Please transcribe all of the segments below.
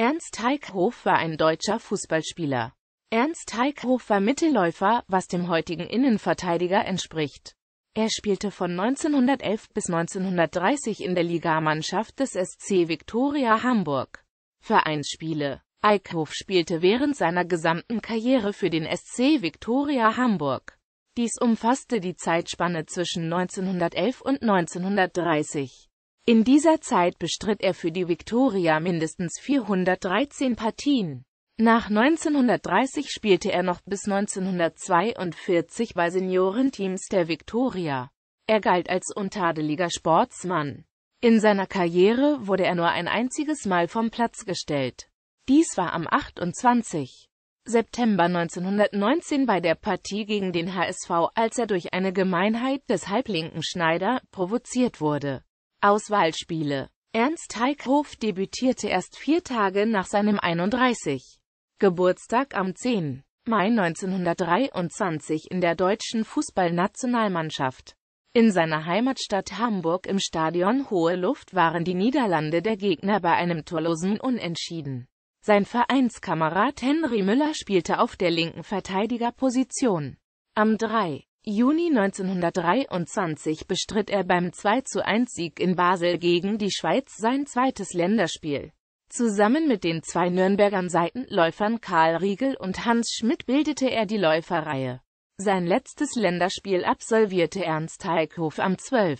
Ernst Heikhoff war ein deutscher Fußballspieler. Ernst Heikhoff war Mittelläufer, was dem heutigen Innenverteidiger entspricht. Er spielte von 1911 bis 1930 in der Ligamannschaft des SC Viktoria Hamburg. Vereinsspiele Eickhoff spielte während seiner gesamten Karriere für den SC Viktoria Hamburg. Dies umfasste die Zeitspanne zwischen 1911 und 1930. In dieser Zeit bestritt er für die Viktoria mindestens 413 Partien. Nach 1930 spielte er noch bis 1942 bei Seniorenteams der Viktoria. Er galt als untadeliger Sportsmann. In seiner Karriere wurde er nur ein einziges Mal vom Platz gestellt. Dies war am 28. September 1919 bei der Partie gegen den HSV, als er durch eine Gemeinheit des Halblinken Schneider provoziert wurde. Auswahlspiele Ernst Heikhoff debütierte erst vier Tage nach seinem 31. Geburtstag am 10. Mai 1923 in der deutschen Fußballnationalmannschaft. In seiner Heimatstadt Hamburg im Stadion Hohe Luft waren die Niederlande der Gegner bei einem torlosen Unentschieden. Sein Vereinskamerad Henry Müller spielte auf der linken Verteidigerposition. Am 3. Juni 1923 bestritt er beim 2-1-Sieg in Basel gegen die Schweiz sein zweites Länderspiel. Zusammen mit den zwei Nürnbergern Seitenläufern Karl Riegel und Hans Schmidt bildete er die Läuferreihe. Sein letztes Länderspiel absolvierte Ernst Heikhoff am 12.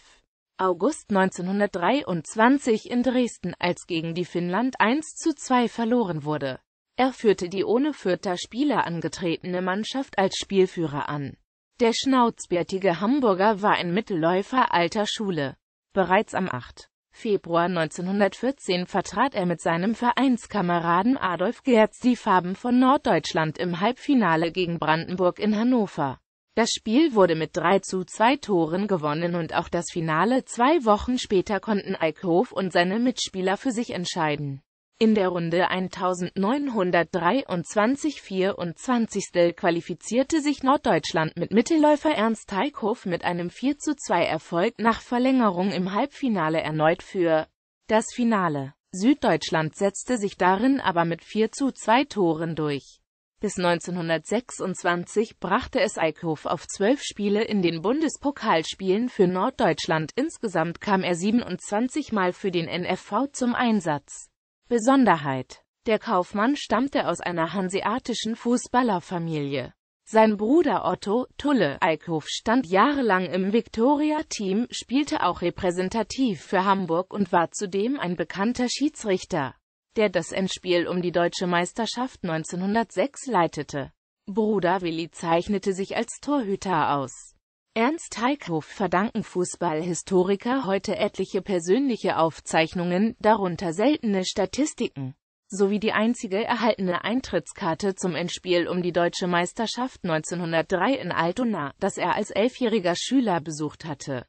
August 1923 in Dresden, als gegen die Finnland 1 zu 2 verloren wurde. Er führte die ohne vierter Spieler angetretene Mannschaft als Spielführer an. Der schnauzbärtige Hamburger war ein Mittelläufer alter Schule. Bereits am 8. Februar 1914 vertrat er mit seinem Vereinskameraden Adolf Gerz die Farben von Norddeutschland im Halbfinale gegen Brandenburg in Hannover. Das Spiel wurde mit 3 zu 2 Toren gewonnen und auch das Finale zwei Wochen später konnten Eickhoff und seine Mitspieler für sich entscheiden in der Runde 1923-24 qualifizierte sich Norddeutschland mit Mittelläufer Ernst Teighoff mit einem 4 2 Erfolg nach Verlängerung im Halbfinale erneut für das Finale. Süddeutschland setzte sich darin aber mit 4 2 Toren durch. Bis 1926 brachte es Eickhoff auf zwölf Spiele in den Bundespokalspielen für Norddeutschland, insgesamt kam er 27 Mal für den NFV zum Einsatz. Besonderheit Der Kaufmann stammte aus einer hanseatischen Fußballerfamilie. Sein Bruder Otto Tulle Eickhoff stand jahrelang im Viktoria-Team, spielte auch repräsentativ für Hamburg und war zudem ein bekannter Schiedsrichter, der das Endspiel um die deutsche Meisterschaft 1906 leitete. Bruder Willi zeichnete sich als Torhüter aus. Ernst Heikhoff verdanken Fußballhistoriker heute etliche persönliche Aufzeichnungen, darunter seltene Statistiken, sowie die einzige erhaltene Eintrittskarte zum Endspiel um die Deutsche Meisterschaft 1903 in Altona, das er als elfjähriger Schüler besucht hatte